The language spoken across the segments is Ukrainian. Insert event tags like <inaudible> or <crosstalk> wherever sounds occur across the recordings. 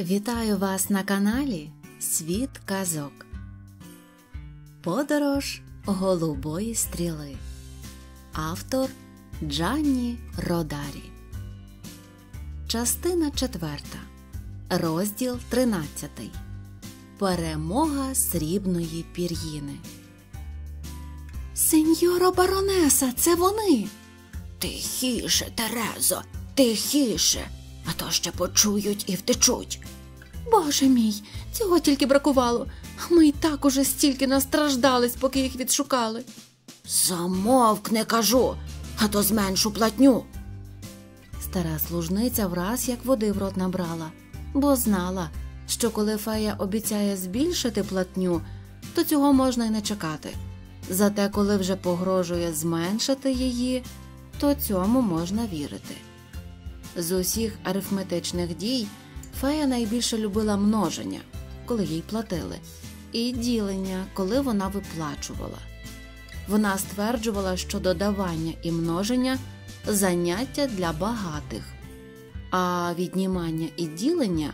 Вітаю вас на каналі Світ Казок. Подорож Голубої стріли. Автор Джанні Родарі. Частина 4. Розділ 13. Перемога срібної пір'їни. Сеньоро баронеса. Це вони. Тихіше, Терезо, тихіше а то ще почують і втечуть. Боже мій, цього тільки бракувало. Ми і так уже стільки настраждались, поки їх відшукали. Замовк не кажу, а то зменшу платню. Стара служниця враз як води в рот набрала, бо знала, що коли фея обіцяє збільшити платню, то цього можна й не чекати. Зате, коли вже погрожує зменшити її, то цьому можна вірити. З усіх арифметичних дій фея найбільше любила множення, коли їй платили, і ділення, коли вона виплачувала. Вона стверджувала, що додавання і множення заняття для багатих, а віднімання і ділення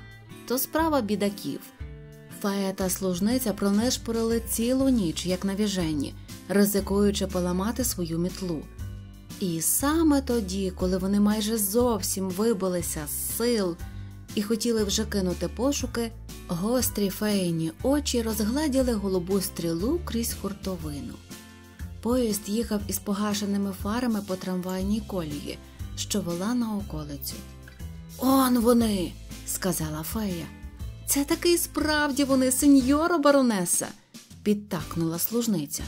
то справа бідаків. Фея та служниця пронешпорили цілу ніч, як на віженні, ризикуючи поламати свою мітлу. І саме тоді, коли вони майже зовсім вибилися з сил і хотіли вже кинути пошуки, гострі фейні очі розгладіли голубу стрілу крізь хуртовину. Поїзд їхав із погашеними фарами по трамвайній колії, що вела на околицю. Он вони, сказала фея. Це таки справді вони, сеньоро баронеса, підтакнула служниця.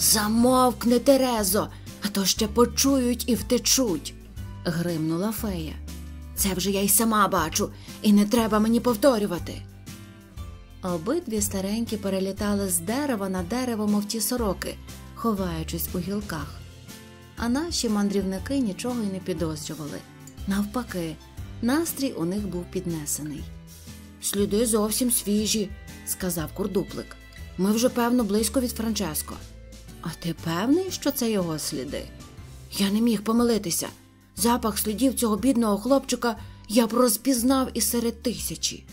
Замовкни, Терезо, а то ще почують і втечуть, гримнула фея. Це вже я й сама бачу, і не треба мені повторювати. Обидві старенькі перелітали з дерева на дерево, мов ті сороки, ховаючись у гілках. А наші мандрівники нічого й не підозрювали. Навпаки, настрій у них був піднесений. Сліди зовсім свіжі, сказав курдуплик. Ми вже, певно, близько від Франческо. А ти певний, що це його сліди? Я не міг помилитися. Запах слідів цього бідного хлопчика я б розпізнав і серед тисячі.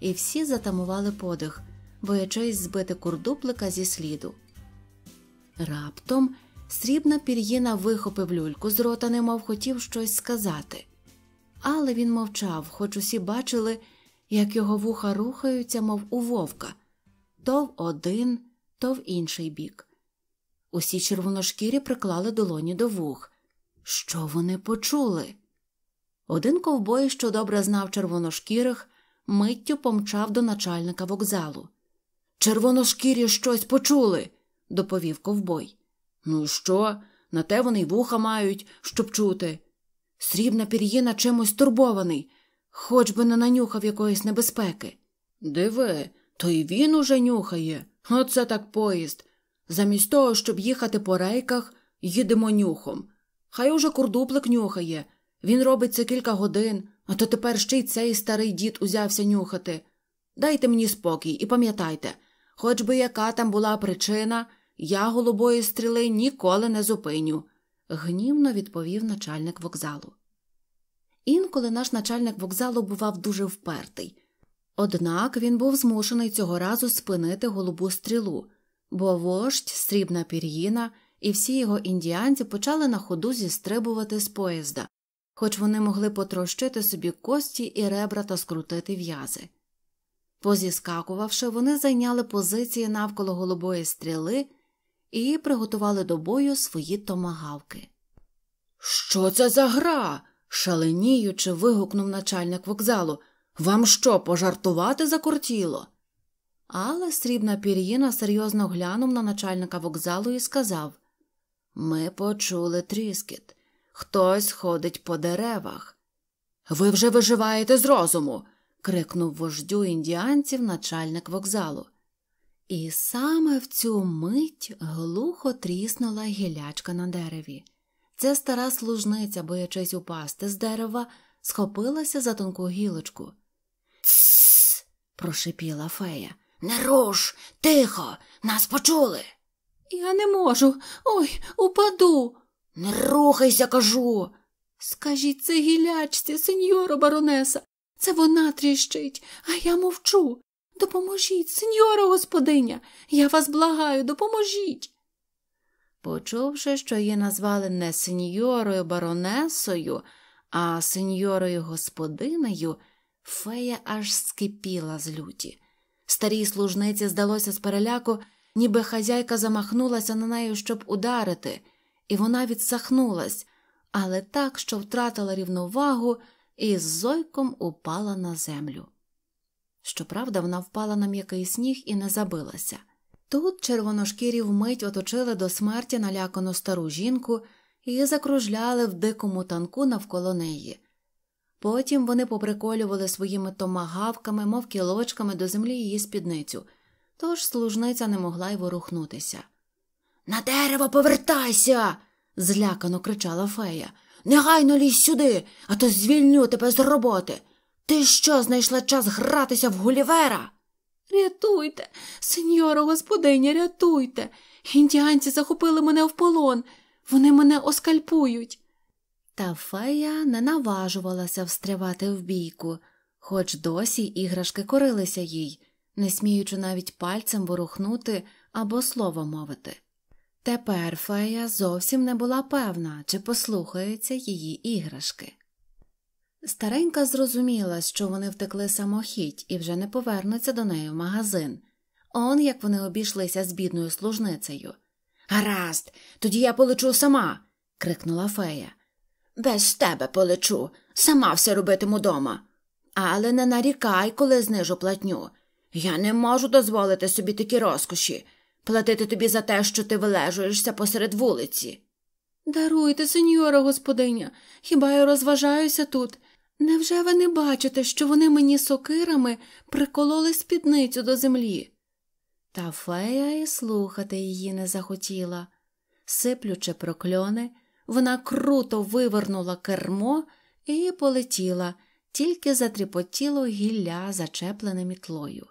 І всі затамували подих, боячись збити курдуплика зі сліду. Раптом срібна пір'їна вихопив люльку з рота, немов хотів щось сказати. Але він мовчав, хоч усі бачили, як його вуха рухаються, мов у вовка, то в один, то в інший бік. Усі червоношкірі приклали долоні до вух. Що вони почули? Один ковбой, що добре знав червоношкірих, миттю помчав до начальника вокзалу. Червоношкірі щось почули, доповів ковбой. Ну, що? На те вони й вуха мають, щоб чути. Срібна пір'їна чимось турбований, хоч би не нанюхав якоїсь небезпеки. Диви, то й він уже нюхає. Оце так поїзд. Замість того, щоб їхати по рейках, їдемо нюхом. Хай уже курдуплик нюхає. Він робить це кілька годин, а то тепер ще й цей старий дід узявся нюхати. Дайте мені спокій і пам'ятайте, хоч би яка там була причина, я голубої стріли ніколи не зупиню, гнівно відповів начальник вокзалу. Інколи наш начальник вокзалу бував дуже впертий, однак він був змушений цього разу спинити голубу стрілу бо вождь, срібна пір'їна і всі його індіанці почали на ходу зістрибувати з поїзда, хоч вони могли потрощити собі кості і ребра та скрутити в'язи. Позіскакувавши, вони зайняли позиції навколо голубої стріли і приготували до бою свої томагавки. Що це за гра? шаленіючи, вигукнув начальник вокзалу. Вам що, пожартувати закортіло? Але срібна пір'їна серйозно глянув на начальника вокзалу і сказав Ми почули тріскіт. Хтось ходить по деревах. Ви вже виживаєте з розуму. крикнув вождю індіанців начальник вокзалу. І саме в цю мить глухо тріснула гілячка на дереві. Ця стара служниця, боячись упасти з дерева, схопилася за тонку гілочку. Цсс. прошипіла фея. Не руш, тихо, нас почули. Я не можу. Ой, упаду. Не рухайся, кажу. Скажіть це гілячці, сеньоро баронеса. Це вона тріщить, а я мовчу. Допоможіть, сеньоро господиня, я вас благаю, допоможіть. Почувши, що її назвали не сеньорою баронесою, а сеньорою господинею, фея аж скипіла з люті. Старій служниці здалося з переляку, ніби хазяйка замахнулася на неї, щоб ударити, і вона відсахнулась, але так, що втратила рівновагу і з зойком упала на землю. Щоправда, вона впала на м'який сніг і не забилася. Тут червоношкірі вмить оточили до смерті налякану стару жінку і закружляли в дикому танку навколо неї. Потім вони поприколювали своїми томагавками, мов кілочками до землі її спідницю, тож служниця не могла й ворухнутися. На дерево повертайся. злякано кричала фея. Негайно лізь сюди, а то звільню тебе з роботи. Ти що знайшла час гратися в гулівера? Рятуйте, сеньоро господиня, рятуйте. Індіанці захопили мене в полон. Вони мене оскальпують. Та фея не наважувалася встрявати в бійку, хоч досі іграшки корилися їй, не сміючи навіть пальцем ворухнути або слово мовити. Тепер фея зовсім не була певна, чи послухаються її іграшки. Старенька зрозуміла, що вони втекли самохідь і вже не повернуться до неї в магазин, он як вони обійшлися з бідною служницею. Гаразд, тоді я полечу сама. крикнула фея. Без тебе полечу, сама все робитиму дома. Але не нарікай, коли знижу платню. Я не можу дозволити собі такі розкоші, платити тобі за те, що ти вилежуєшся посеред вулиці. Даруйте, сеньора господиня, хіба я розважаюся тут? Невже ви не бачите, що вони мені сокирами прикололи спідницю до землі? Та фея і слухати її не захотіла. Сиплючи прокльони, вона круто вивернула кермо і полетіла, тільки затріпотіло гілля, зачеплене мітлою.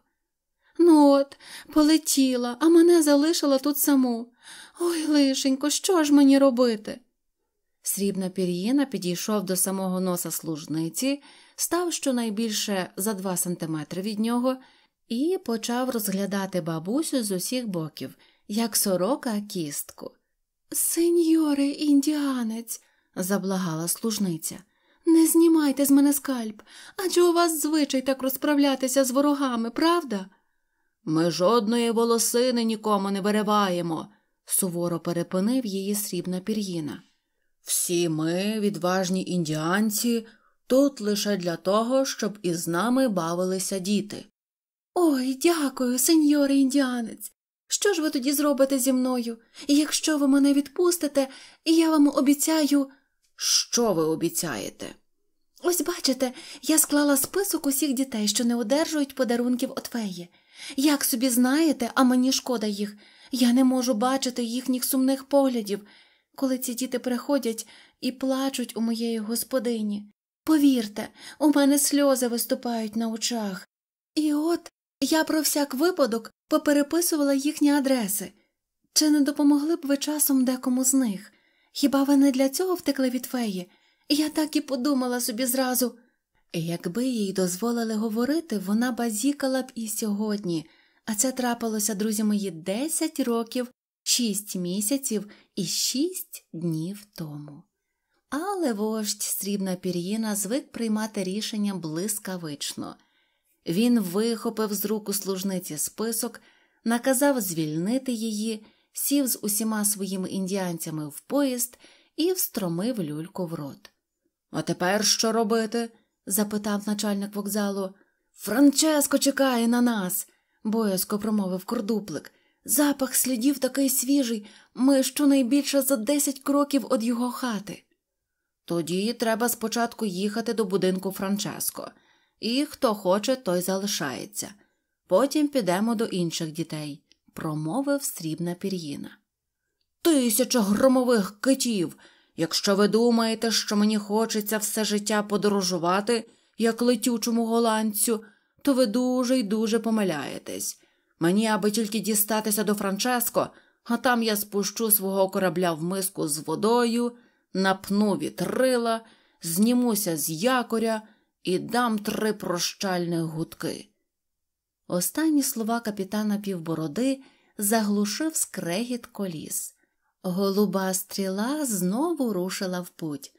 Ну от, полетіла, а мене залишила тут саму. Ой, лишенько, що ж мені робити? Срібна пір'їна підійшов до самого носа служниці, став щонайбільше за два сантиметри від нього, і почав розглядати бабусю з усіх боків, як сорока кістку. Сеньоре індіанець, заблагала служниця, не знімайте з мене скальп, адже у вас звичай так розправлятися з ворогами, правда? Ми жодної волосини нікому не вириваємо, суворо перепинив її срібна пір'їна. Всі ми, відважні індіанці, тут лише для того, щоб із нами бавилися діти. Ой, дякую, сеньоре індіанець. Що ж ви тоді зробите зі мною? І якщо ви мене відпустите, я вам обіцяю, що ви обіцяєте? Ось бачите, я склала список усіх дітей, що не одержують подарунків от феї. Як собі знаєте, а мені шкода їх, я не можу бачити їхніх сумних поглядів, коли ці діти приходять і плачуть у моєї господині. Повірте, у мене сльози виступають на очах. І от я про всяк випадок попереписувала їхні адреси. Чи не допомогли б ви часом декому з них? Хіба ви не для цього втекли від феї? Я так і подумала собі зразу. Якби їй дозволили говорити, вона базікала б і сьогодні, а це трапилося, друзі мої, десять років, шість місяців і шість днів тому. Але вождь срібна пір'їна звик приймати рішення блискавично. Він вихопив з руку служниці список, наказав звільнити її, сів з усіма своїми індіанцями в поїзд і встромив люльку в рот. А тепер що робити? запитав начальник вокзалу. Франческо чекає на нас, боязко промовив кордуплик. Запах слідів такий свіжий, ми щонайбільше за десять кроків від його хати. Тоді треба спочатку їхати до будинку Франческо і хто хоче, той залишається. Потім підемо до інших дітей, промовив срібна пір'їна. Тисяча громових китів. Якщо ви думаєте, що мені хочеться все життя подорожувати, як летючому голландцю, то ви дуже й дуже помиляєтесь. Мені, аби тільки дістатися до Франческо, а там я спущу свого корабля в миску з водою, напну вітрила, знімуся з якоря, і дам три прощальних гудки. Останні слова капітана півбороди заглушив скрегіт коліс. Голуба стріла знову рушила в путь.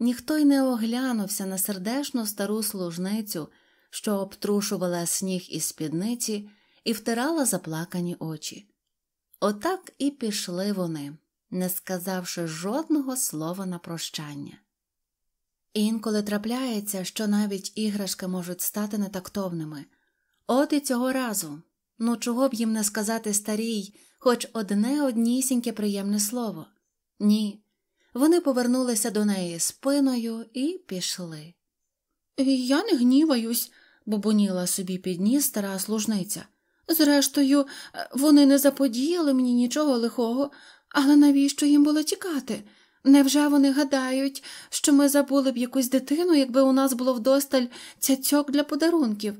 Ніхто й не оглянувся на сердешну стару служницю, що обтрушувала сніг із спідниці і втирала заплакані очі. Отак і пішли вони, не сказавши жодного слова на прощання. Інколи трапляється, що навіть іграшки можуть стати нетактовними. От і цього разу. Ну чого б їм не сказати старій, хоч одне однісіньке приємне слово? Ні. Вони повернулися до неї спиною і пішли. Я не гніваюсь, бубоніла собі під ніс стара служниця. Зрештою, е, вони не заподіяли мені нічого лихого, але навіщо їм було тікати? Невже вони гадають, що ми забули б якусь дитину, якби у нас було вдосталь цяцьок для подарунків?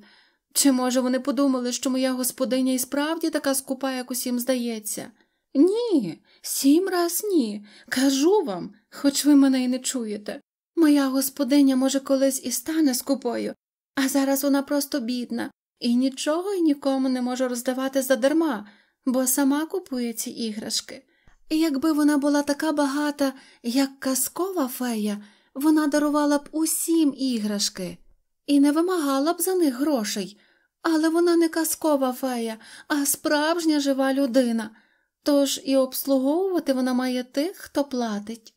Чи, може, вони подумали, що моя господиня і справді така скупа, як усім здається? Ні, сім раз ні. Кажу вам, хоч ви мене й не чуєте. Моя господиня, може, колись і стане скупою, а зараз вона просто бідна, і нічого й нікому не може роздавати задарма, бо сама купує ці іграшки. Якби вона була така багата, як казкова фея, вона дарувала б усім іграшки і не вимагала б за них грошей, але вона не казкова фея, а справжня жива людина, тож і обслуговувати вона має тих, хто платить.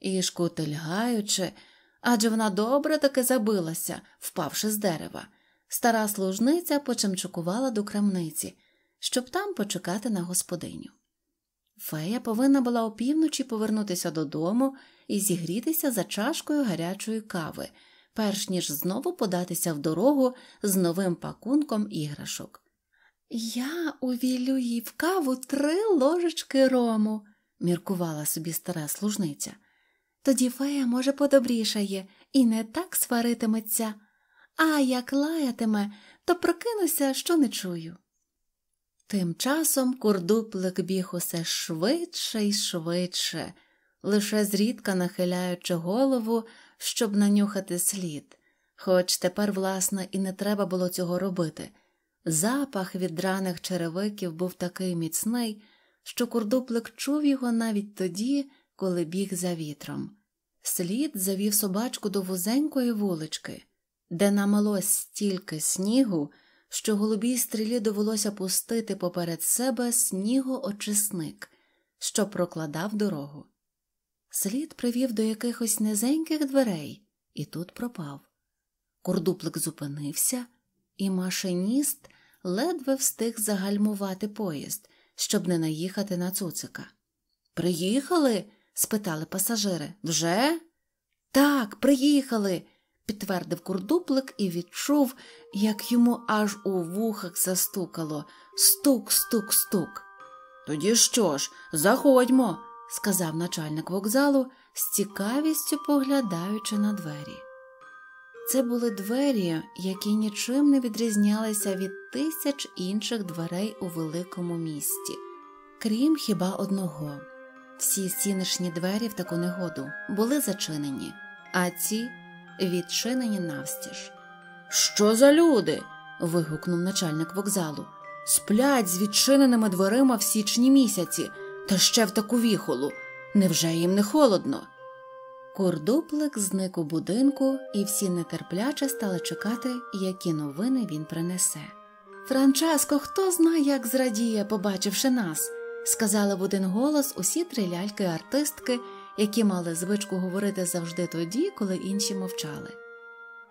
І шкутильгаючи, адже вона добре таки забилася, впавши з дерева, стара служниця почемчукувала до крамниці, щоб там почекати на господиню. Фея повинна була опівночі повернутися додому і зігрітися за чашкою гарячої кави, перш ніж знову податися в дорогу з новим пакунком іграшок. Я увілю їй в каву три ложечки рому, міркувала собі стара служниця. Тоді фея, може, подобрішає і не так сваритиметься, а як лаятиме, то прокинуся, що не чую. Тим часом курдуплик біг усе швидше і швидше, лише зрідка нахиляючи голову, щоб нанюхати слід, хоч тепер, власне, і не треба було цього робити. Запах від драних черевиків був такий міцний, що курдуплик чув його навіть тоді, коли біг за вітром. Слід завів собачку до вузенької вулички, де намалось стільки снігу що голубій стрілі довелося пустити поперед себе снігоочисник, що прокладав дорогу. Слід привів до якихось низеньких дверей і тут пропав. Кордуплик зупинився, і машиніст ледве встиг загальмувати поїзд, щоб не наїхати на цуцика. Приїхали? спитали пасажири. Вже? Так, приїхали підтвердив курдуплик і відчув, як йому аж у вухах застукало стук, стук, стук. Тоді що ж, заходьмо, сказав начальник вокзалу, з цікавістю поглядаючи на двері. Це були двері, які нічим не відрізнялися від тисяч інших дверей у великому місті, крім хіба одного. Всі сінишні двері в таку негоду були зачинені, а ці відчинені навстіж. Що за люди? вигукнув начальник вокзалу. Сплять з відчиненими дверима в січні місяці, та ще в таку віхолу. Невже їм не холодно? Кордоплик зник у будинку, і всі нетерпляче стали чекати, які новини він принесе. Франческо, хто знає, як зрадіє, побачивши нас, сказали в один голос усі три ляльки-артистки які мали звичку говорити завжди тоді, коли інші мовчали,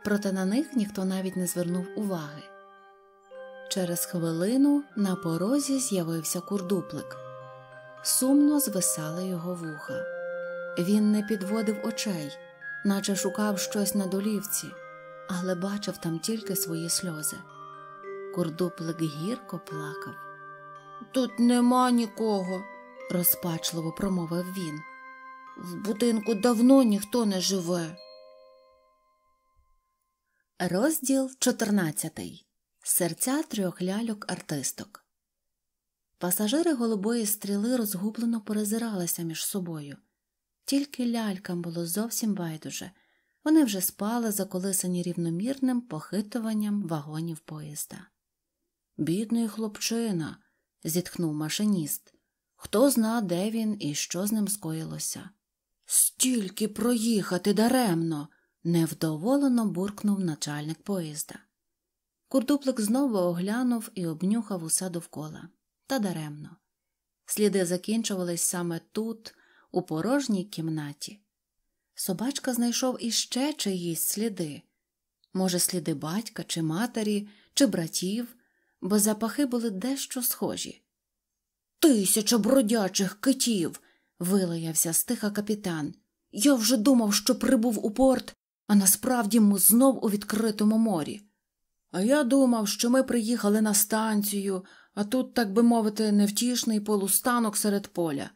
проте на них ніхто навіть не звернув уваги. Через хвилину на порозі з'явився курдуплик, сумно звисали його вуха. Він не підводив очей, наче шукав щось на долівці, але бачив там тільки свої сльози. Курдуплик гірко плакав. Тут нема нікого, розпачливо промовив він. В будинку давно ніхто не живе. Розділ 14. Серця трьох ляльок артисток. Пасажири голубої стріли розгублено перезиралися між собою. Тільки лялькам було зовсім байдуже. Вони вже спали, заколисані рівномірним похитуванням вагонів поїзда. Бідний хлопчина. зітхнув машиніст. Хто зна, де він і що з ним скоїлося. Стільки проїхати даремно, невдоволено буркнув начальник поїзда. Курдуплик знову оглянув і обнюхав усе довкола, та даремно. Сліди закінчувались саме тут, у порожній кімнаті. Собачка знайшов іще чиїсь сліди може, сліди батька, чи матері, чи братів, бо запахи були дещо схожі. Тисяча бродячих китів вилаявся стиха капітан. Я вже думав, що прибув у порт, а насправді ми знов у відкритому морі. А я думав, що ми приїхали на станцію, а тут, так би мовити, невтішний полустанок серед поля,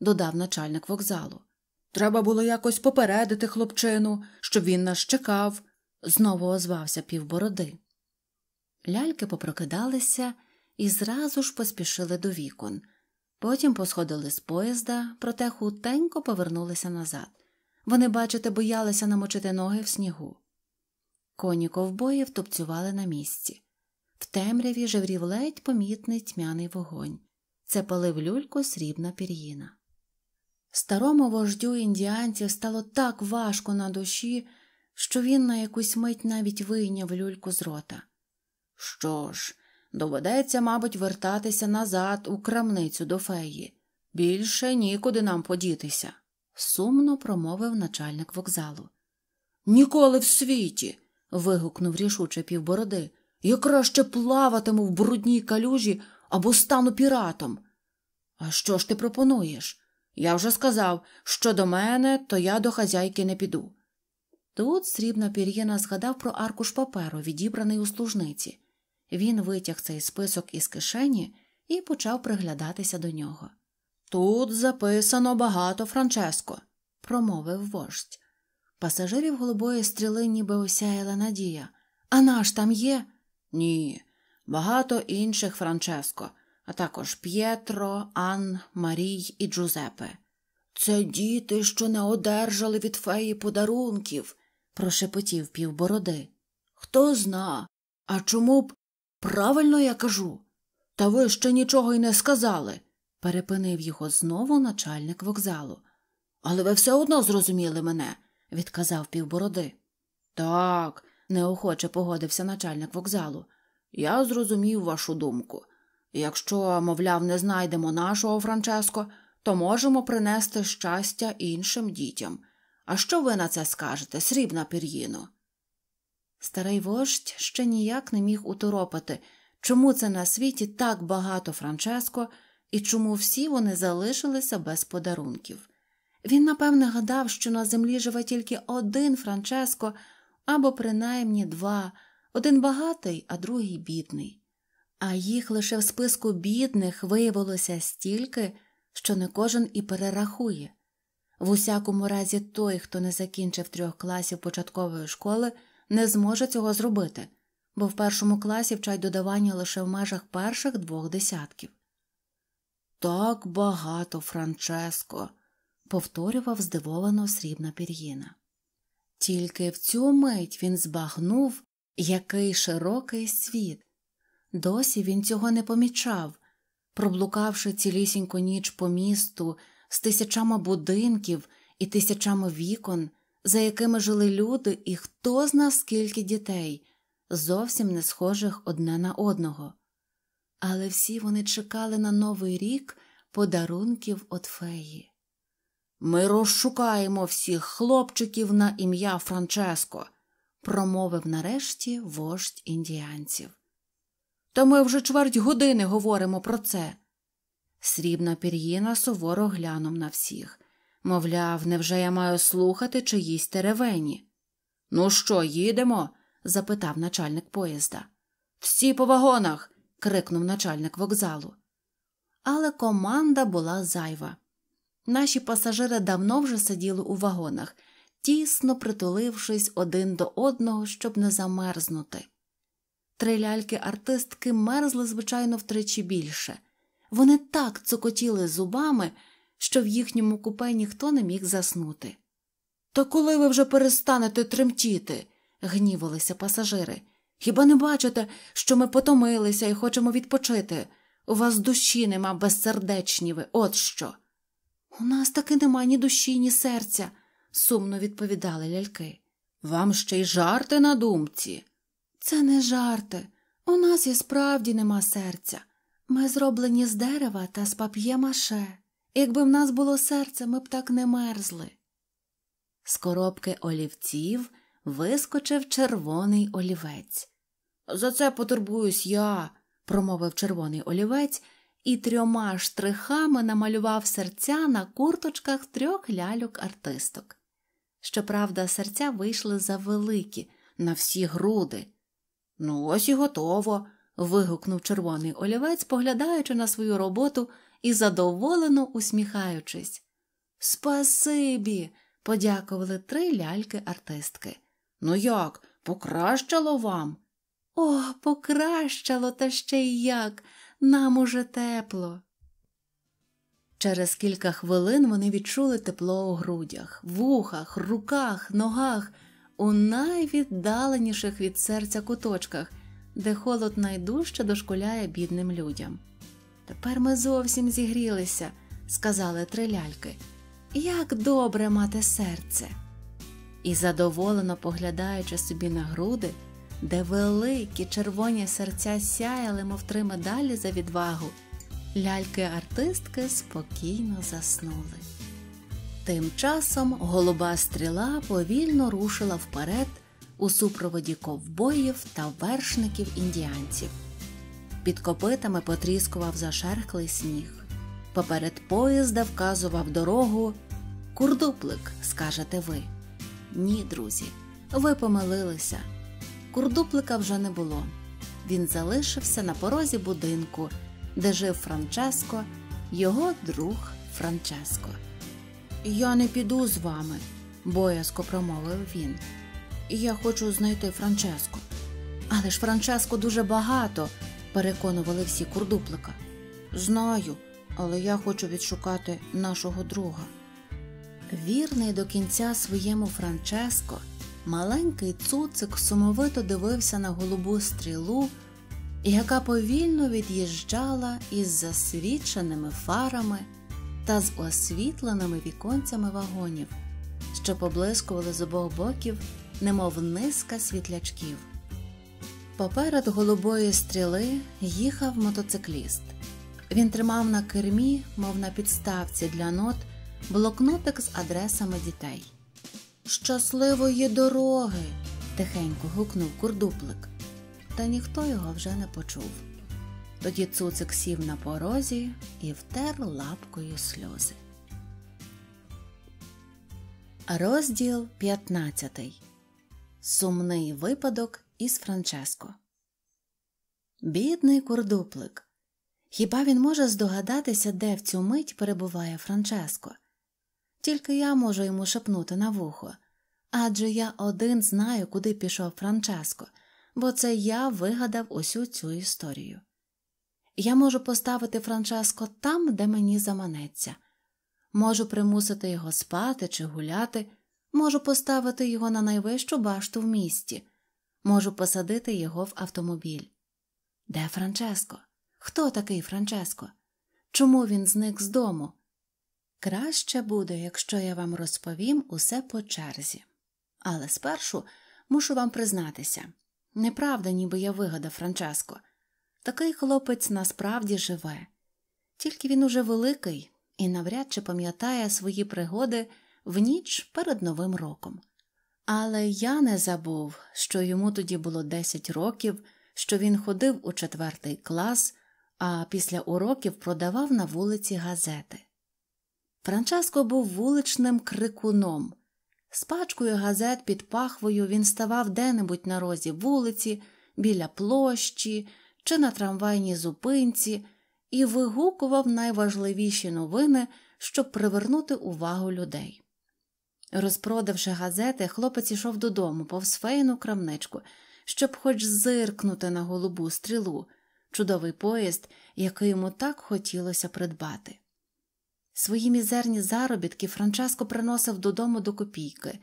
додав начальник вокзалу. Треба було якось попередити хлопчину, щоб він нас чекав, знову озвався півбороди. Ляльки попрокидалися і зразу ж поспішили до вікон. Потім посходили з поїзда, проте хутенько повернулися назад. Вони, бачите, боялися намочити ноги в снігу. Коні ковбоїв тупцювали на місці. В темряві жеврів ледь помітний тьмяний вогонь. Це палив люльку срібна пір'їна. Старому вождю індіанців стало так важко на душі, що він на якусь мить навіть вийняв люльку з рота. Що ж, Доведеться, мабуть, вертатися назад у крамницю до феї. Більше нікуди нам подітися, сумно промовив начальник вокзалу. Ніколи в світі. вигукнув рішуче півбороди. Я краще плаватиму в брудній калюжі або стану піратом. А що ж ти пропонуєш? Я вже сказав, що до мене, то я до хазяйки не піду. Тут срібна пір'їна згадав про аркуш паперу, відібраний у служниці. Він витяг цей список із кишені і почав приглядатися до нього. Тут записано багато, Франческо, промовив вождь. Пасажирів голубої стріли ніби осяяла надія. А наш там є? Ні, багато інших Франческо, а також П'єтро, Ан, Марій і Джузепе. Це діти, що не одержали від феї подарунків, прошепотів півбороди. Хто зна, а чому б Правильно я кажу. Та ви ще нічого й не сказали, перепинив його знову начальник вокзалу. Але ви все одно зрозуміли мене, відказав півбороди. Так, неохоче погодився начальник вокзалу. Я зрозумів вашу думку. Якщо, мовляв, не знайдемо нашого Франческо, то можемо принести щастя іншим дітям. А що ви на це скажете, срібна пір'їно? Старий вождь ще ніяк не міг уторопати, чому це на світі так багато Франческо і чому всі вони залишилися без подарунків. Він, напевне, гадав, що на землі живе тільки один Франческо або принаймні два один багатий, а другий бідний. А їх лише в списку бідних виявилося стільки, що не кожен і перерахує. В усякому разі, той, хто не закінчив трьох класів початкової школи, не зможе цього зробити, бо в першому класі вчать додавання лише в межах перших двох десятків. Так багато, Франческо, повторював здивовано срібна пір'їна. Тільки в цю мить він збагнув, який широкий світ. Досі він цього не помічав, проблукавши цілісіньку ніч по місту з тисячами будинків і тисячами вікон за якими жили люди, і хто знав скільки дітей, зовсім не схожих одне на одного. Але всі вони чекали на новий рік подарунків от феї. Ми розшукаємо всіх хлопчиків на ім'я Франческо, промовив нарешті вождь індіанців. Та ми вже чверть години говоримо про це. Срібна пір'їна суворо глянув на всіх. Мовляв, невже я маю слухати чиїсь теревені? Ну що, їдемо? запитав начальник поїзда. Всі по вагонах. крикнув начальник вокзалу. Але команда була зайва. Наші пасажири давно вже сиділи у вагонах, тісно притулившись один до одного, щоб не замерзнути. Три ляльки артистки мерзли, звичайно, втричі більше. Вони так цокотіли зубами що в їхньому купе ніхто не міг заснути. Та коли ви вже перестанете тремтіти, гнівалися пасажири. Хіба не бачите, що ми потомилися і хочемо відпочити? У вас душі нема безсердечні ви, от що. У нас таки нема ні душі, ні серця, сумно відповідали ляльки. Вам ще й жарти на думці. Це не жарти. У нас і справді нема серця. Ми зроблені з дерева та з пап'є маше. Якби в нас було серце, ми б так не мерзли. З коробки олівців вискочив червоний олівець. За це потурбуюсь я, промовив червоний олівець і трьома штрихами намалював серця на курточках трьох ляльок артисток. Щоправда, серця вийшли завеликі, на всі груди. Ну, ось і готово. вигукнув червоний олівець, поглядаючи на свою роботу і задоволено усміхаючись. Спасибі, подякували три ляльки-артистки. Ну як, покращало вам? О, покращало, та ще й як. Нам уже тепло. Через кілька хвилин вони відчули тепло у грудях, вухах, руках, ногах, у найвіддаленіших від серця куточках, де холод найдужче дошкуляє бідним людям. Тепер ми зовсім зігрілися, сказали три ляльки. Як добре мати серце! І задоволено поглядаючи собі на груди, де великі червоні серця сяяли, мов три медалі за відвагу, ляльки-артистки спокійно заснули. Тим часом голуба стріла повільно рушила вперед у супроводі ковбоїв та вершників індіанців. Під копитами потріскував зашерхлий сніг. Поперед поїзда вказував дорогу. Курдуплик, скажете ви. Ні, друзі, ви помилилися. Курдуплика вже не було. Він залишився на порозі будинку, де жив Франческо, його друг Франческо. Я не піду з вами, боязко промовив він. Я хочу знайти Франческо. Але ж Франческо дуже багато переконували всі курдуплика. Знаю, але я хочу відшукати нашого друга. Вірний до кінця своєму Франческо, маленький цуцик сумовито дивився на голубу стрілу, яка повільно від'їжджала із засвіченими фарами та з освітленими віконцями вагонів, що поблискували з обох боків, немов низка світлячків. Поперед голубої стріли їхав мотоцикліст. Він тримав на кермі, мов на підставці для нот, блокнотик з адресами дітей. Щасливої дороги! тихенько гукнув курдуплик, та ніхто його вже не почув. Тоді цуцик сів на порозі і втер лапкою сльози. Розділ 15. Сумний випадок із Франческо. Бідний курдуплик. Хіба він може здогадатися, де в цю мить перебуває Франческо? Тільки я можу йому шепнути на вухо. Адже я один знаю, куди пішов Франческо, бо це я вигадав усю цю історію. Я можу поставити Франческо там, де мені заманеться, можу примусити його спати чи гуляти, можу поставити його на найвищу башту в місті можу посадити його в автомобіль. Де Франческо? Хто такий Франческо? Чому він зник з дому? Краще буде, якщо я вам розповім усе по черзі. Але спершу мушу вам признатися неправда, ніби я вигадав Франческо. Такий хлопець насправді живе, тільки він уже великий і навряд чи пам'ятає свої пригоди в ніч перед Новим роком. Але я не забув, що йому тоді було 10 років, що він ходив у четвертий клас, а після уроків продавав на вулиці газети. Франческо був вуличним крикуном. З пачкою газет під пахвою він ставав де-небудь на розі вулиці, біля площі чи на трамвайній зупинці і вигукував найважливіші новини, щоб привернути увагу людей. Розпродавши газети, хлопець ішов додому повз фейну крамничку, щоб хоч зиркнути на голубу стрілу, чудовий поїзд, який йому так хотілося придбати. Свої мізерні заробітки Франческо приносив додому до копійки.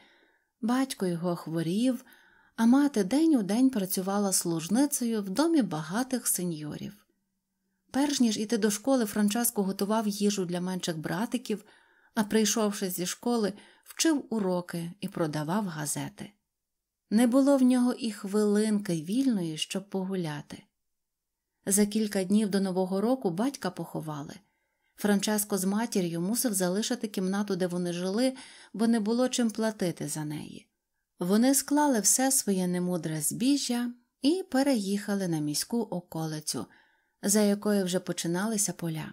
Батько його хворів, а мати день у день працювала служницею в домі багатих сеньорів. Перш ніж іти до школи, Франческо готував їжу для менших братиків а прийшовши зі школи, вчив уроки і продавав газети. Не було в нього і хвилинки вільної, щоб погуляти. За кілька днів до Нового року батька поховали. Франческо з матір'ю мусив залишити кімнату, де вони жили, бо не було чим платити за неї. Вони склали все своє немудре збіжжя і переїхали на міську околицю, за якою вже починалися поля.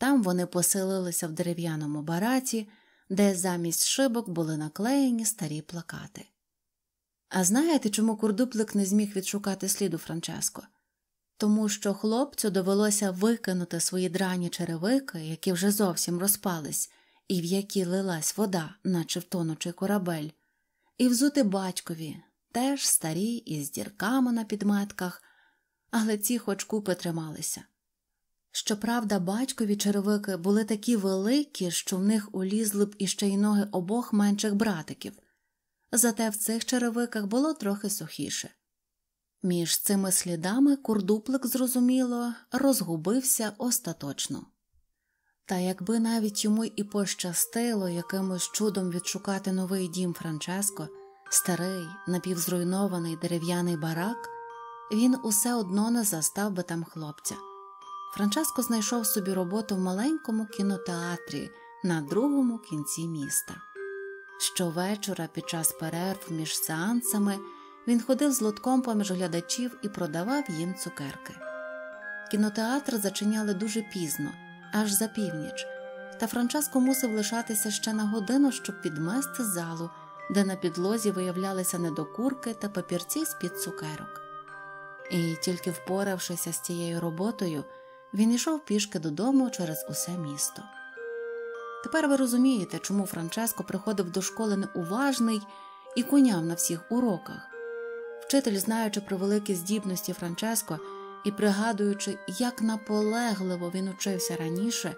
Там вони поселилися в дерев'яному бараті, де замість шибок були наклеєні старі плакати. А знаєте, чому курдуплик не зміг відшукати сліду Франческо? Тому що хлопцю довелося викинути свої драні черевики, які вже зовсім розпались, і в які лилась вода, наче втонучий корабель, і взути батькові, теж старі, із дірками на підметках, але ці хоч купи трималися. Щоправда, батькові черевики були такі великі, що в них улізли б іще й ноги обох менших братиків, зате в цих черевиках було трохи сухіше. Між цими слідами курдуплик, зрозуміло, розгубився остаточно. Та якби навіть йому і пощастило якимось чудом відшукати новий дім Франческо, старий, напівзруйнований дерев'яний барак, він усе одно не застав би там хлопця. Франческо знайшов собі роботу в маленькому кінотеатрі на другому кінці міста. Щовечора, під час перерв між сеансами, він ходив з лотком поміж глядачів і продавав їм цукерки. Кінотеатр зачиняли дуже пізно, аж за північ, та Франческо мусив лишатися ще на годину, щоб підмести залу, де на підлозі виявлялися недокурки та папірці з під цукерок. І тільки впоравшися з цією роботою, він йшов пішки додому через усе місто. Тепер ви розумієте, чому Франческо приходив до школи неуважний і коняв на всіх уроках. Вчитель, знаючи про великі здібності Франческо і пригадуючи, як наполегливо він учився раніше,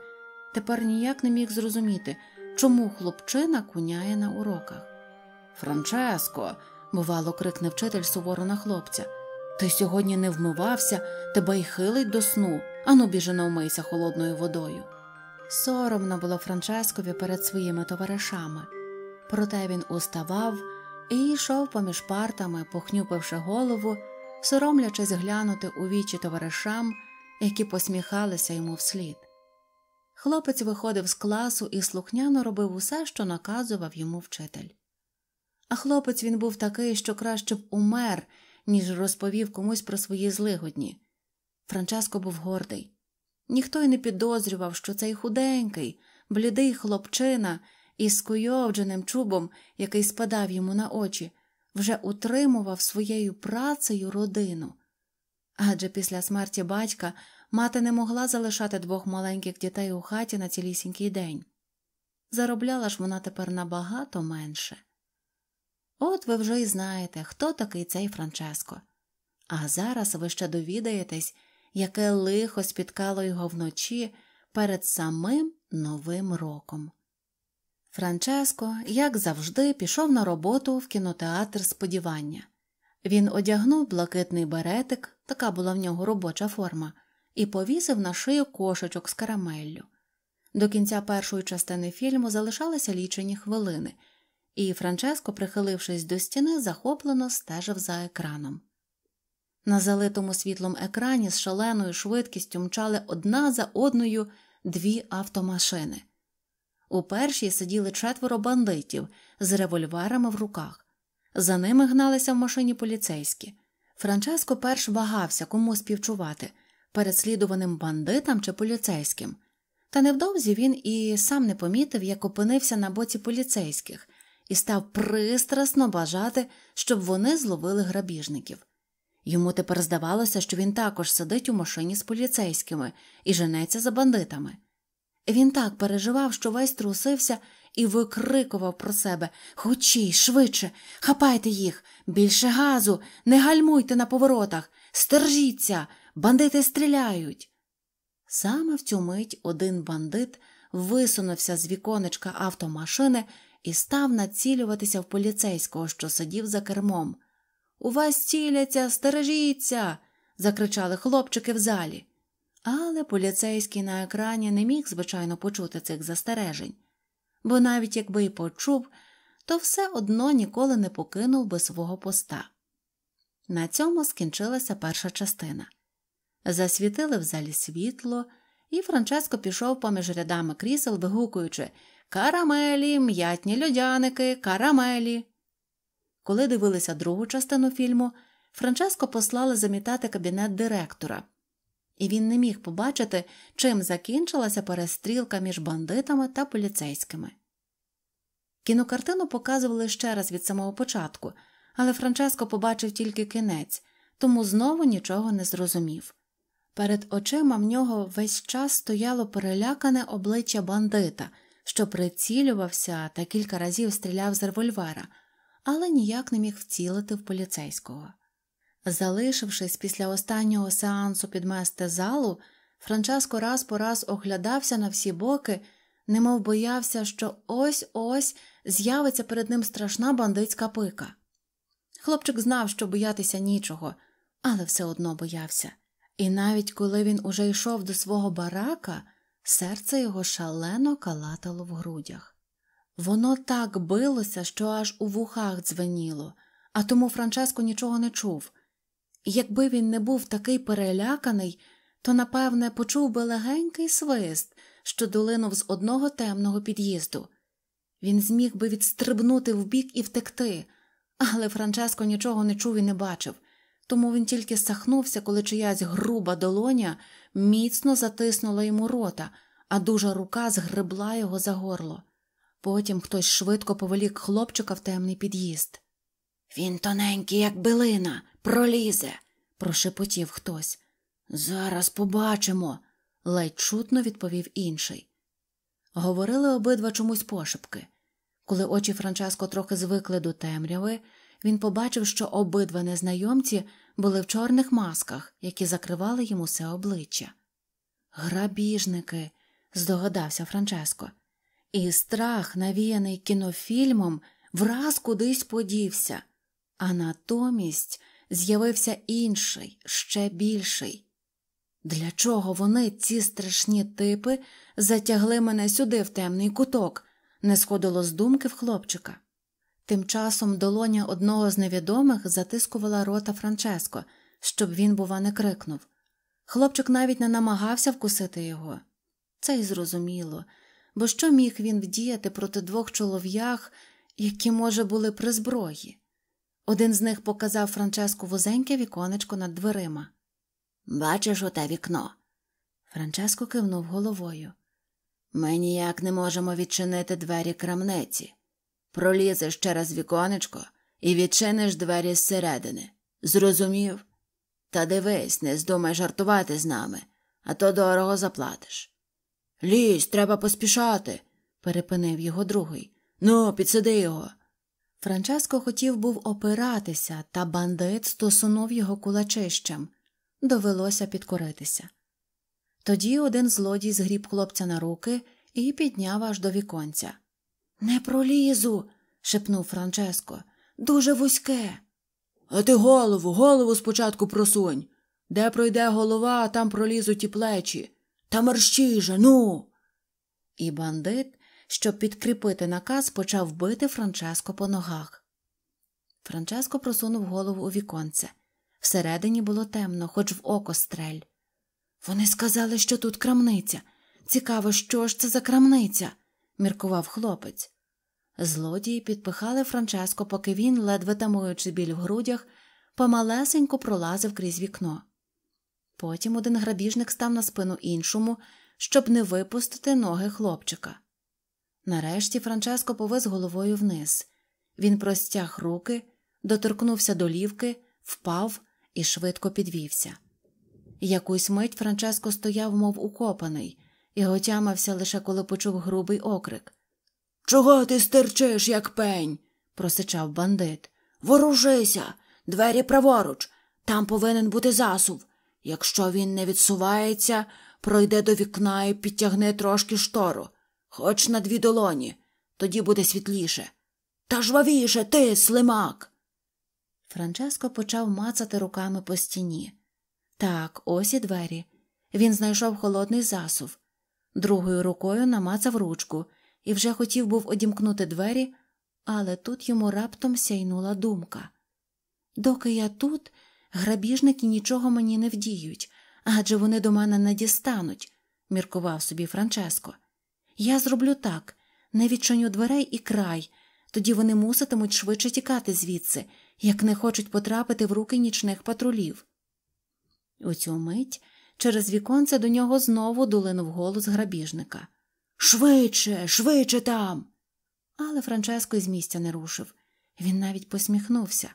тепер ніяк не міг зрозуміти, чому хлопчина куняє на уроках. Франческо, бувало, крикне вчитель суворо на хлопця, ти сьогодні не вмивався, тебе й хилить до сну ану біжено вмийся холодною водою. Соромно було Франческові перед своїми товаришами, проте він уставав і йшов поміж партами, похнюпивши голову, соромлячись глянути у вічі товаришам, які посміхалися йому вслід. Хлопець виходив з класу і слухняно робив усе, що наказував йому вчитель. А хлопець він був такий, що краще б умер, ніж розповів комусь про свої злигодні. Франческо був гордий. Ніхто й не підозрював, що цей худенький, блідий хлопчина із скуйовдженим чубом, який спадав йому на очі, вже утримував своєю працею родину. Адже після смерті батька мати не могла залишати двох маленьких дітей у хаті на цілісінький день. Заробляла ж вона тепер набагато менше. От ви вже й знаєте, хто такий цей Франческо. А зараз ви ще довідаєтесь яке лихо спіткало його вночі перед самим новим роком. Франческо, як завжди, пішов на роботу в кінотеатр сподівання. Він одягнув блакитний беретик, така була в нього робоча форма, і повісив на шию кошечок з карамеллю. До кінця першої частини фільму залишалися лічені хвилини, і Франческо, прихилившись до стіни, захоплено стежив за екраном. На залитому світлом екрані з шаленою швидкістю мчали одна за одною дві автомашини. У першій сиділи четверо бандитів з револьверами в руках. За ними гналися в машині поліцейські. Франческо перш вагався, кому співчувати переслідуваним бандитам чи поліцейським. Та невдовзі він і сам не помітив, як опинився на боці поліцейських, і став пристрасно бажати, щоб вони зловили грабіжників. Йому тепер здавалося, що він також сидить у машині з поліцейськими і женеться за бандитами. Він так переживав, що весь трусився і викрикував про себе Хочі, швидше, хапайте їх, більше газу, не гальмуйте на поворотах, стержіться, бандити стріляють. Саме в цю мить один бандит висунувся з віконечка автомашини і став націлюватися в поліцейського, що сидів за кермом. У вас ціляться, стережіться. закричали хлопчики в залі. Але поліцейський на екрані не міг, звичайно, почути цих застережень, бо навіть якби й почув, то все одно ніколи не покинув би свого поста. На цьому скінчилася перша частина. Засвітили в залі світло, і Франческо пішов поміж рядами крісел, вигукуючи Карамелі, м'ятні людяники, карамелі. Коли дивилися другу частину фільму, Франческо послали замітати кабінет директора, і він не міг побачити, чим закінчилася перестрілка між бандитами та поліцейськими. Кінокартину показували ще раз від самого початку, але Франческо побачив тільки кінець, тому знову нічого не зрозумів. Перед очима в нього весь час стояло перелякане обличчя бандита, що прицілювався та кілька разів стріляв з револьвера але ніяк не міг вцілити в поліцейського. Залишившись після останнього сеансу підмести залу, Франческо раз по раз оглядався на всі боки, немов боявся, що ось ось з'явиться перед ним страшна бандитська пика. Хлопчик знав, що боятися нічого, але все одно боявся, і навіть коли він уже йшов до свого барака, серце його шалено калатало в грудях. Воно так билося, що аж у вухах дзвеніло, а тому Франческо нічого не чув. Якби він не був такий переляканий, то, напевне, почув би легенький свист, що долинув з одного темного під'їзду. Він зміг би відстрибнути вбік і втекти, але Франческо нічого не чув і не бачив, тому він тільки сахнувся, коли чиясь груба долоня міцно затиснула йому рота, а дужа рука згребла його за горло. Потім хтось швидко повелік хлопчика в темний під'їзд. Він тоненький, як билина, пролізе, прошепотів хтось. Зараз побачимо, ледь чутно відповів інший. Говорили обидва чомусь пошепки. Коли очі Франческо трохи звикли до темряви, він побачив, що обидва незнайомці були в чорних масках, які закривали йому все обличчя. Грабіжники, здогадався Франческо. І страх, навіяний кінофільмом, враз кудись подівся, а натомість з'явився інший, ще більший. Для чого вони, ці страшні типи, затягли мене сюди в темний куток, не сходило з думки в хлопчика. Тим часом долоня одного з невідомих затискувала рота Франческо, щоб він, бува, не крикнув. Хлопчик навіть не намагався вкусити його. Це й зрозуміло бо що міг він вдіяти проти двох чолов'ях, які, може, були при зброї? Один з них показав Франческу вузеньке віконечко над дверима. Бачиш оте вікно? Франческо кивнув головою. Ми ніяк не можемо відчинити двері крамниці. Пролізеш через віконечко і відчиниш двері зсередини. Зрозумів? Та дивись, не здумай жартувати з нами, а то дорого заплатиш. Лізь, треба поспішати, перепинив його другий. Ну, підсиди його. Франческо хотів був опиратися, та бандит стосунув його кулачищем. Довелося підкоритися. Тоді один злодій згріб хлопця на руки і підняв аж до віконця. Не пролізу, шепнув Франческо. Дуже вузьке. А ти голову, голову спочатку просунь. Де пройде голова, там пролізуть і плечі. Та мерщій же, ну. І бандит, щоб підкріпити наказ, почав бити Франческо по ногах. Франческо просунув голову у віконце. Всередині було темно, хоч в око стрель. Вони сказали, що тут крамниця. Цікаво, що ж це за крамниця, міркував хлопець. Злодії підпихали Франческо, поки він, ледве тамуючи біль в грудях, помалесенько пролазив крізь вікно. Потім один грабіжник став на спину іншому, щоб не випустити ноги хлопчика. Нарешті Франческо повез головою вниз. Він простяг руки, доторкнувся до лівки, впав і швидко підвівся. Якусь мить Франческо стояв, мов укопаний, і отямався лише коли почув грубий окрик. Чого ти стерчиш, як пень? просичав бандит. Воружися, двері праворуч, там повинен бути засув. Якщо він не відсувається, пройде до вікна і підтягне трошки штору, хоч на дві долоні, тоді буде світліше. Та жвавіше ти, слимак. Франческо почав мацати руками по стіні. Так, ось і двері. Він знайшов холодний засув, другою рукою намацав ручку і вже хотів був одімкнути двері, але тут йому раптом сяйнула думка. Доки я тут, Грабіжники нічого мені не вдіють, адже вони до мене не дістануть, міркував собі Франческо. Я зроблю так не відчиню дверей і край, тоді вони муситимуть швидше тікати звідси, як не хочуть потрапити в руки нічних патрулів. У цю мить через віконце до нього знову долинув голос грабіжника. Швидше, швидше там. Але Франческо з місця не рушив. Він навіть посміхнувся.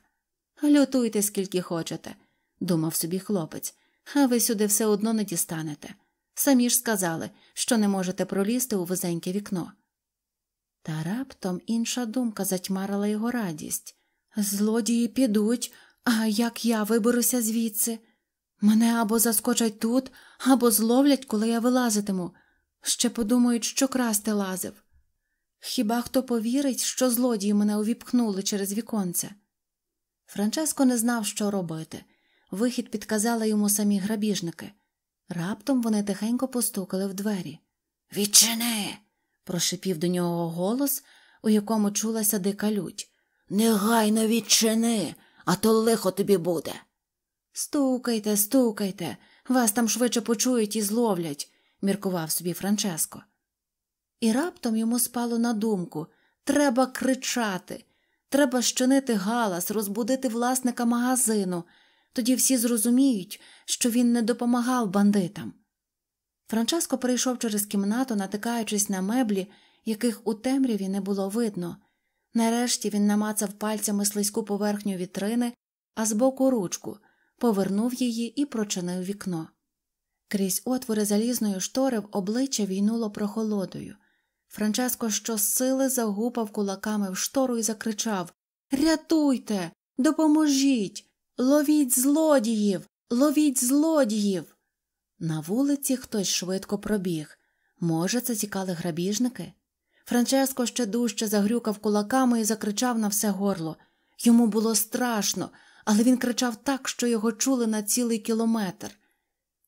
Лютуйте, скільки хочете, думав собі хлопець, а ви сюди все одно не дістанете. Самі ж сказали, що не можете пролізти у вузеньке вікно. Та раптом інша думка затьмарила його радість злодії підуть, а як я виберуся звідси. Мене або заскочать тут, або зловлять, коли я вилазитиму. Ще подумають, що красти лазив. Хіба хто повірить, що злодії мене увіпхнули через віконце? Франческо не знав, що робити. Вихід підказали йому самі грабіжники. Раптом вони тихенько постукали в двері. Відчини. прошипів до нього голос, у якому чулася дика лють. Негайно відчини, а то лихо тобі буде. Стукайте, стукайте, вас там швидше почують і зловлять, міркував собі Франческо. І раптом йому спало на думку треба кричати, Треба щинити галас, розбудити власника магазину. Тоді всі зрозуміють, що він не допомагав бандитам. Франческо прийшов через кімнату, натикаючись на меблі, яких у темряві не було видно. Нарешті він намацав пальцями слизьку поверхню вітрини, а збоку ручку, повернув її і прочинив вікно. Крізь отвори залізної штори в обличчя війнуло прохолодою. Франческо щосили загупав кулаками в штору і закричав Рятуйте, допоможіть, ловіть злодіїв, ловіть злодіїв. На вулиці хтось швидко пробіг. Може, це тікали грабіжники? Франческо ще дужче загрюкав кулаками і закричав на все горло. Йому було страшно, але він кричав так, що його чули на цілий кілометр.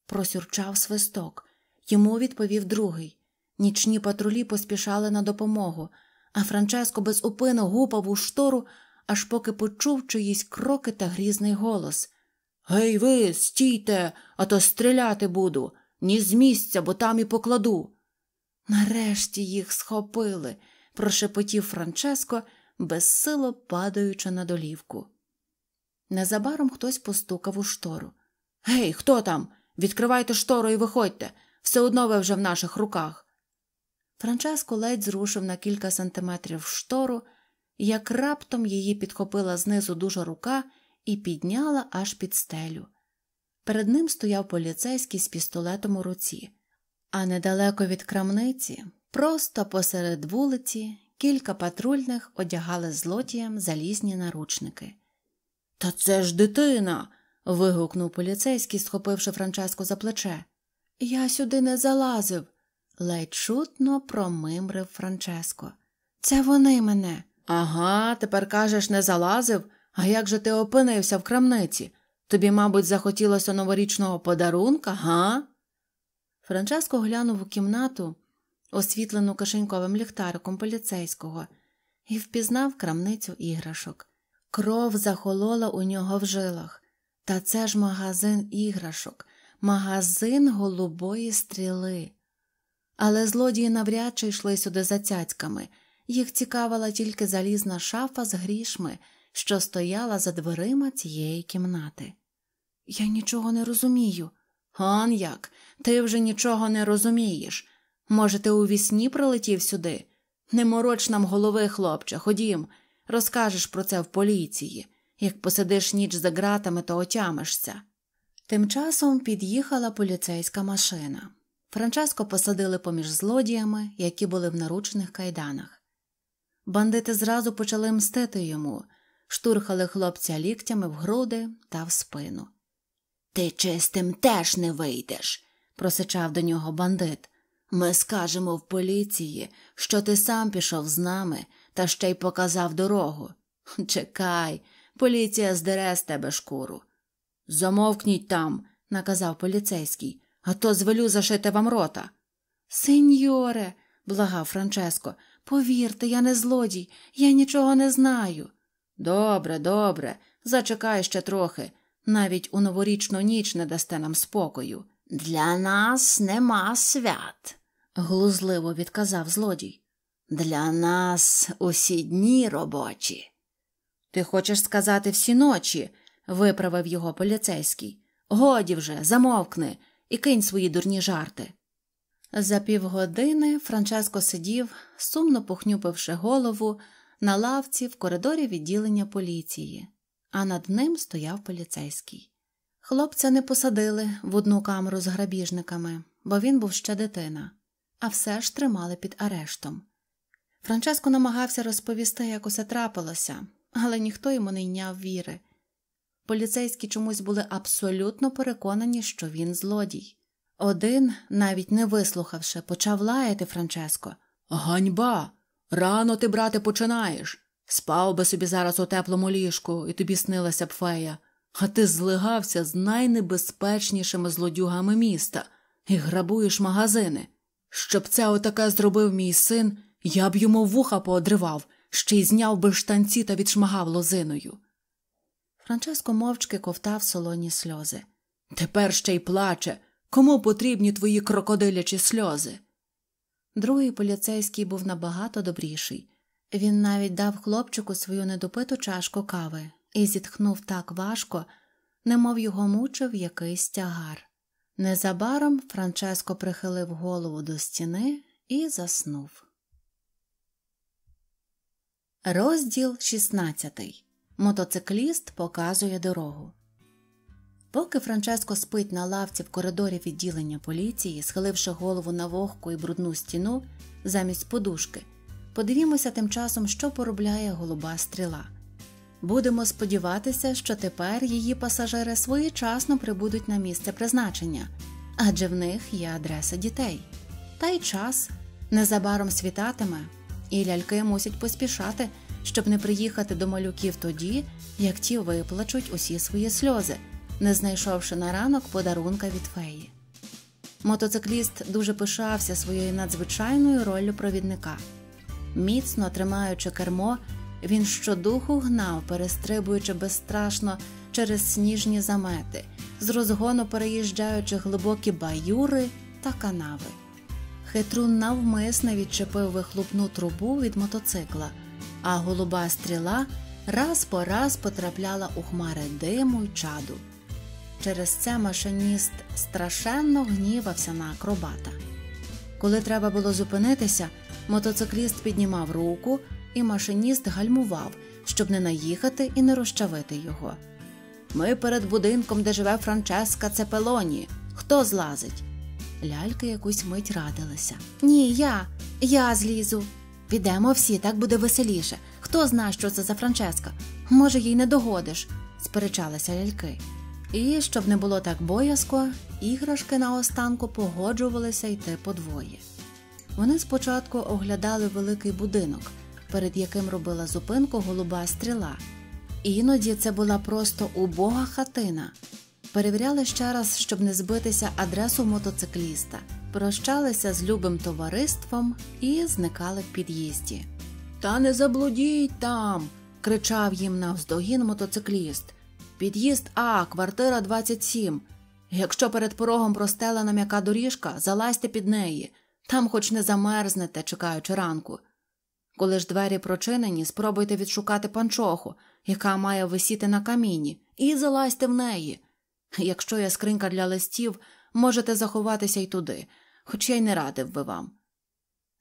Просюрчав свисток. Йому відповів другий. Нічні патрулі поспішали на допомогу, а Франческо безупину гупав у штору, аж поки почув чиїсь кроки та грізний голос. Гей, ви, стійте, а то стріляти буду, ні з місця, бо там і покладу. Нарешті їх схопили, прошепотів Франческо, безсило падаючи на долівку. Незабаром хтось постукав у штору. Гей, хто там? Відкривайте штору і виходьте. Все одно ви вже в наших руках. Франческо ледь зрушив на кілька сантиметрів штору, як раптом її підхопила знизу дуже рука і підняла аж під стелю. Перед ним стояв поліцейський з пістолетом у руці, а недалеко від крамниці, просто посеред вулиці, кілька патрульних одягали злотієм залізні наручники. Та це ж дитина. вигукнув поліцейський, схопивши Франческо за плече. Я сюди не залазив ледь чутно промимрив Франческо. Це вони мене. Ага, тепер кажеш, не залазив, а як же ти опинився в крамниці? Тобі, мабуть, захотілося новорічного подарунка, га? Франческо глянув у кімнату, освітлену кишеньковим ліхтариком поліцейського, і впізнав крамницю іграшок. Кров захолола у нього в жилах. Та це ж магазин іграшок, магазин голубої стріли. Але злодії навряд чи йшли сюди за цяцьками, їх цікавила тільки залізна шафа з грішми, що стояла за дверима цієї кімнати. Я нічого не розумію. Он як, ти вже нічого не розумієш. Може, ти у вісні прилетів сюди? Не мороч нам голови, хлопче, ходім, розкажеш про це в поліції. Як посидиш ніч за ґратами, то отямишся. Тим часом під'їхала поліцейська машина. Франческо посадили поміж злодіями, які були в наручних кайданах. Бандити зразу почали мстити йому, штурхали хлопця ліктями в груди та в спину. Ти чистим теж не вийдеш, просичав до нього бандит. Ми скажемо в поліції, що ти сам пішов з нами та ще й показав дорогу. <laughs> Чекай, поліція здере з тебе шкуру. Замовкніть там, наказав поліцейський а то звелю зашити вам рота. Сеньоре, благав Франческо, повірте, я не злодій, я нічого не знаю. Добре, добре, зачекай ще трохи. Навіть у новорічну ніч не дасте нам спокою. Для нас нема свят, глузливо відказав злодій. Для нас усі дні робочі. Ти хочеш сказати всі ночі, виправив його поліцейський. Годі вже, замовкни і кинь свої дурні жарти. За півгодини Франческо сидів, сумно похнюпивши голову, на лавці в коридорі відділення поліції, а над ним стояв поліцейський. Хлопця не посадили в одну камеру з грабіжниками, бо він був ще дитина, а все ж тримали під арештом. Франческо намагався розповісти, як усе трапилося, але ніхто йому не йняв віри. Поліцейські чомусь були абсолютно переконані, що він злодій. Один, навіть не вислухавши, почав лаяти Франческо. Ганьба! Рано ти, брате, починаєш. Спав би собі зараз у теплому ліжку, і тобі снилася б фея, а ти злигався з найнебезпечнішими злодюгами міста і грабуєш магазини. Щоб це отаке зробив мій син, я б йому вуха поодривав, ще й зняв би штанці та відшмагав лозиною. Франческо мовчки ковтав солоні сльози. Тепер ще й плаче. Кому потрібні твої крокодилячі сльози? Другий поліцейський був набагато добріший. Він навіть дав хлопчику свою недопиту чашку кави і зітхнув так важко, немов його мучив якийсь тягар. Незабаром Франческо прихилив голову до стіни і заснув. Розділ шістнадцятий Мотоцикліст показує дорогу. Поки Франческо спить на лавці в коридорі відділення поліції, схиливши голову на вогку і брудну стіну замість подушки, подивімося тим часом, що поробляє голуба стріла. Будемо сподіватися, що тепер її пасажири своєчасно прибудуть на місце призначення, адже в них є адреса дітей. Та й час незабаром світатиме, і ляльки мусять поспішати щоб не приїхати до малюків тоді, як ті виплачуть усі свої сльози, не знайшовши на ранок подарунка від феї. Мотоцикліст дуже пишався своєю надзвичайною роллю провідника. Міцно тримаючи кермо, він щодуху гнав, перестрибуючи безстрашно через сніжні замети, з розгону переїжджаючи глибокі баюри та канави. Хитрун навмисно відчепив вихлопну трубу від мотоцикла, а голуба стріла раз по раз потрапляла у хмари диму й чаду. Через це машиніст страшенно гнівався на акробата. Коли треба було зупинитися, мотоцикліст піднімав руку, і машиніст гальмував, щоб не наїхати і не розчавити його. Ми перед будинком, де живе Франческа Цепелоні. Хто злазить? Ляльки якусь мить радилися. Ні, я, я злізу. Підемо всі, так буде веселіше. Хто знає, що це за Франческа? Може, їй не догодиш, сперечалися ляльки. І щоб не було так боязко, іграшки наостанку погоджувалися йти подвоє. Вони спочатку оглядали великий будинок, перед яким робила зупинку голуба стріла. Іноді це була просто убога хатина. Перевіряли ще раз, щоб не збитися адресу мотоцикліста прощалися з любим товариством і зникали в під'їзді. Та не заблудіть там. кричав їм навздогін мотоцикліст. Під'їзд А, квартира 27. Якщо перед порогом простелена м'яка доріжка, залазьте під неї, там хоч не замерзнете, чекаючи ранку. Коли ж двері прочинені, спробуйте відшукати панчоху, яка має висіти на каміні, і залазьте в неї. Якщо є скринька для листів, Можете заховатися й туди, хоч я й не радив би вам.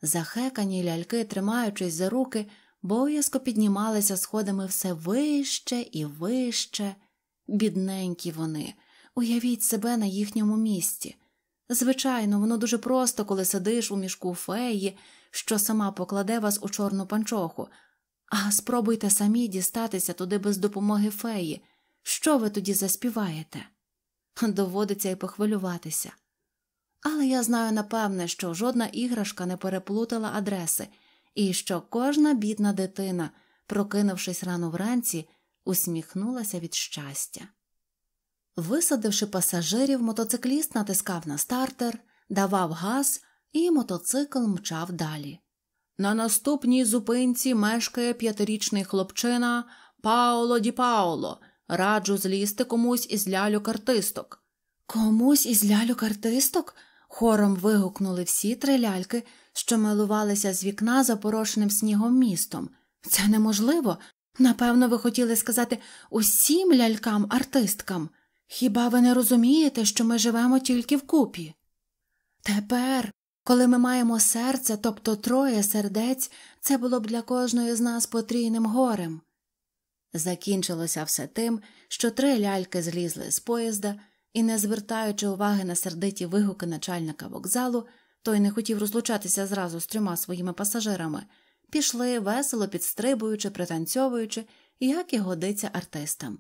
Захекані ляльки, тримаючись за руки, боязко піднімалися сходами все вище і вище. Бідненькі вони, уявіть себе на їхньому місці. Звичайно, воно дуже просто, коли сидиш у мішку феї, що сама покладе вас у чорну панчоху, а спробуйте самі дістатися туди без допомоги феї. Що ви тоді заспіваєте? доводиться і похвилюватися. Але я знаю напевне, що жодна іграшка не переплутала адреси, і що кожна бідна дитина, прокинувшись рано вранці, усміхнулася від щастя. Висадивши пасажирів, мотоцикліст натискав на стартер, давав газ, і мотоцикл мчав далі. На наступній зупинці мешкає п'ятирічний хлопчина Паоло Ді Паоло, Раджу злізти комусь із лялюк артисток. Комусь із лялюк артисток? хором вигукнули всі три ляльки, що милувалися з вікна запорошеним снігом містом. Це неможливо. Напевно, ви хотіли сказати усім лялькам артисткам. Хіба ви не розумієте, що ми живемо тільки вкупі? Тепер, коли ми маємо серце, тобто троє сердець, це було б для кожної з нас потрійним горем. Закінчилося все тим, що три ляльки злізли з поїзда і, не звертаючи уваги на сердиті вигуки начальника вокзалу, той не хотів розлучатися зразу з трьома своїми пасажирами, пішли, весело підстрибуючи, пританцьовуючи, як і годиться артистам.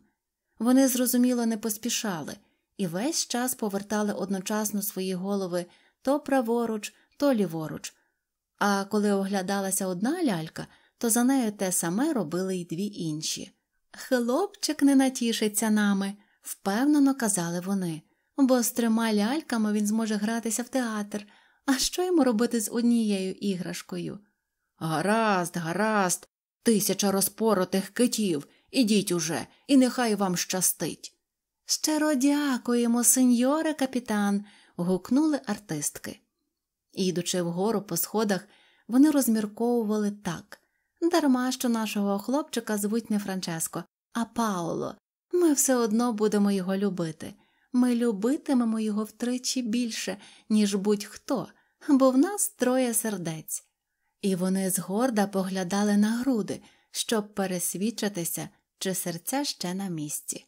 Вони зрозуміло не поспішали і весь час повертали одночасно свої голови то праворуч, то ліворуч. А коли оглядалася одна лялька, то за нею те саме робили й дві інші. Хлопчик не натішиться нами, впевнено казали вони, бо з трьома ляльками він зможе гратися в театр. А що йому робити з однією іграшкою? Гаразд, гаразд, тисяча розпоротих китів. Ідіть уже, і нехай вам щастить. Щиро дякуємо, сеньоре капітан. гукнули артистки. Ідучи вгору по сходах, вони розмірковували так дарма що нашого хлопчика звуть не Франческо, а Паоло. Ми все одно будемо його любити. Ми любитимемо його втричі більше, ніж будь-хто, бо в нас троє сердець. І вони згорда поглядали на груди, щоб пересвідчитися, чи серця ще на місці.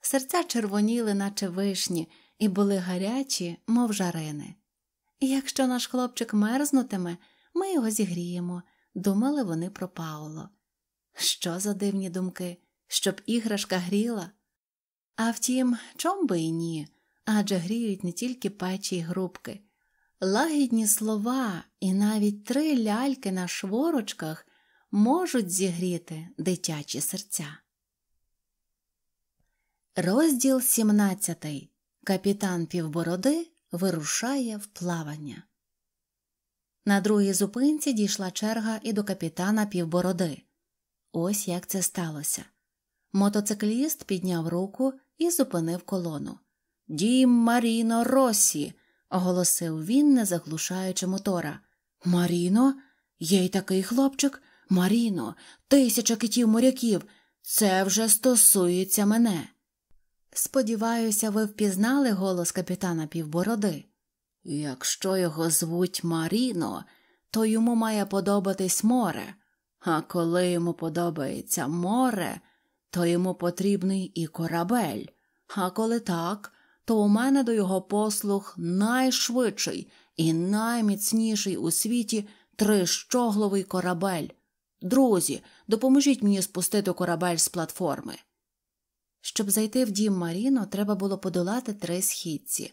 Серця червоніли, наче вишні, і були гарячі, мов жарини. І якщо наш хлопчик мерзнутиме, ми його зігріємо, думали вони про Пауло. Що за дивні думки, щоб іграшка гріла? А втім, чом би і ні, адже гріють не тільки печі й грубки. Лагідні слова і навіть три ляльки на шворочках можуть зігріти дитячі серця. Розділ 17. Капітан Півбороди вирушає в плавання. На другій зупинці дійшла черга і до капітана півбороди. Ось як це сталося. Мотоцикліст підняв руку і зупинив колону. Дім Маріно Росі, оголосив він, не заглушаючи мотора. Маріно, є й такий хлопчик. Маріно, тисяча китів моряків. Це вже стосується мене. Сподіваюся, ви впізнали голос капітана півбороди. Якщо його звуть Маріно, то йому має подобатись море, а коли йому подобається море, то йому потрібний і корабель. А коли так, то у мене до його послуг найшвидший і найміцніший у світі трищогловий корабель. Друзі, допоможіть мені спустити корабель з платформи. Щоб зайти в дім Маріно, треба було подолати три східці.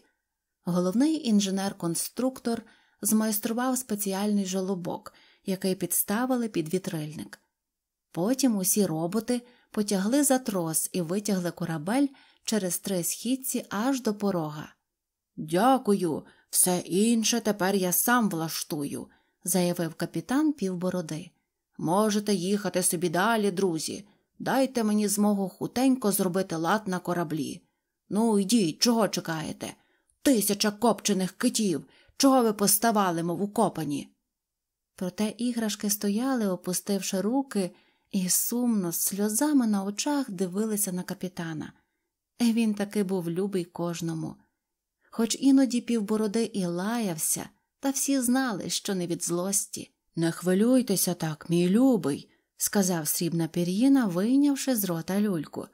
Головний інженер-конструктор змайстрував спеціальний жолобок, який підставили під вітрильник. Потім усі роботи потягли за трос і витягли корабель через три східці аж до порога. Дякую, все інше тепер я сам влаштую, заявив капітан півбороди. Можете їхати собі далі, друзі. Дайте мені змогу хутенько зробити лад на кораблі. Ну, йдіть, чого чекаєте? тисяча копчених китів. Чого ви поставали, мов укопані? Проте іграшки стояли, опустивши руки, і сумно, з сльозами на очах дивилися на капітана. Він таки був любий кожному. Хоч іноді півбороди і лаявся, та всі знали, що не від злості. Не хвилюйтеся так, мій любий, сказав срібна пір'їна, вийнявши з рота люльку.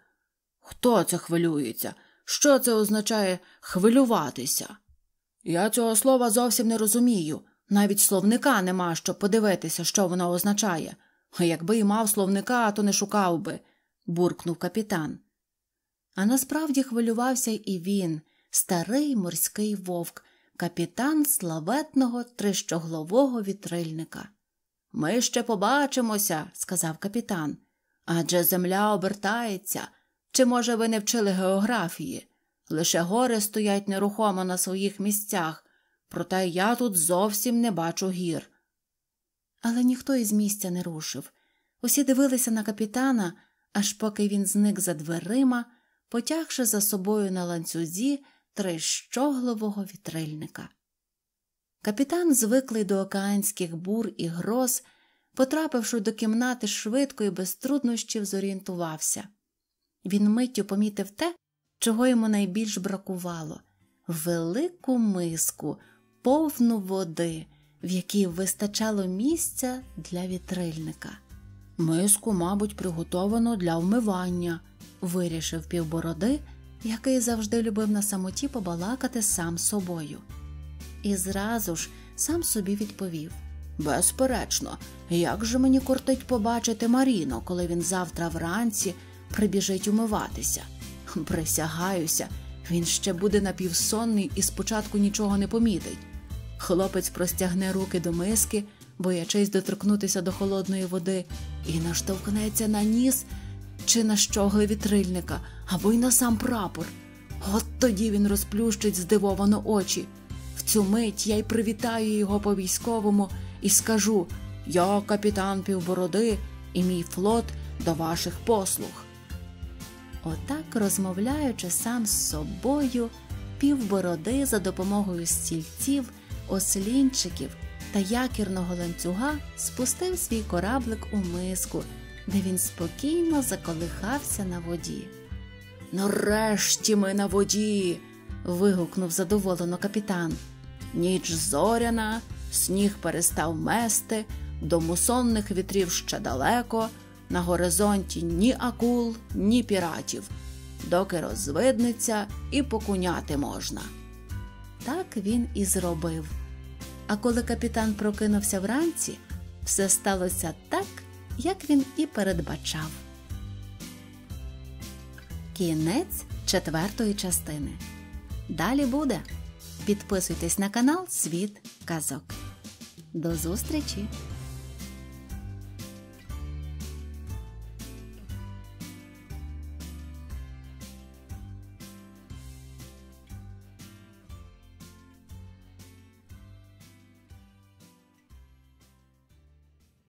Хто це хвилюється? Що це означає хвилюватися? Я цього слова зовсім не розумію. Навіть словника нема, щоб подивитися, що воно означає. А якби і мав словника, то не шукав би, буркнув капітан. А насправді хвилювався і він, старий морський вовк, капітан славетного трищоглового вітрильника. Ми ще побачимося, сказав капітан. Адже земля обертається, чи, може, ви не вчили географії? Лише гори стоять нерухомо на своїх місцях, проте я тут зовсім не бачу гір. Але ніхто із місця не рушив. Усі дивилися на капітана, аж поки він зник за дверима, потягши за собою на ланцюзі трищоглового вітрильника. Капітан, звиклий до океанських бур і гроз, потрапивши до кімнати швидко і без труднощів, зорієнтувався. Він миттю помітив те, чого йому найбільш бракувало велику миску, повну води, в якій вистачало місця для вітрильника. Миску, мабуть, приготовано для вмивання, вирішив півбороди, який завжди любив на самоті побалакати сам собою. І зразу ж сам собі відповів Безперечно, як же мені кортить побачити Маріно, коли він завтра вранці прибіжить умиватися. Присягаюся, він ще буде напівсонний і спочатку нічого не помітить. Хлопець простягне руки до миски, боячись доторкнутися до холодної води, і наштовхнеться на ніс чи на щогли вітрильника, або й на сам прапор. От тоді він розплющить здивовано очі. В цю мить я й привітаю його по військовому і скажу: Я капітан півбороди і мій флот до ваших послуг отак розмовляючи сам з собою, півбороди за допомогою стільців, ослінчиків та якірного ланцюга спустив свій кораблик у миску, де він спокійно заколихався на воді. Нарешті ми на воді. вигукнув задоволено капітан. Ніч зоряна, сніг перестав мести, до мусонних вітрів ще далеко. На горизонті ні акул, ні піратів, доки розвиднеться і покуняти можна. Так він і зробив. А коли капітан прокинувся вранці, все сталося так, як він і передбачав. Кінець четвертої частини. Далі буде. Підписуйтесь на канал Світ Казок. До зустрічі!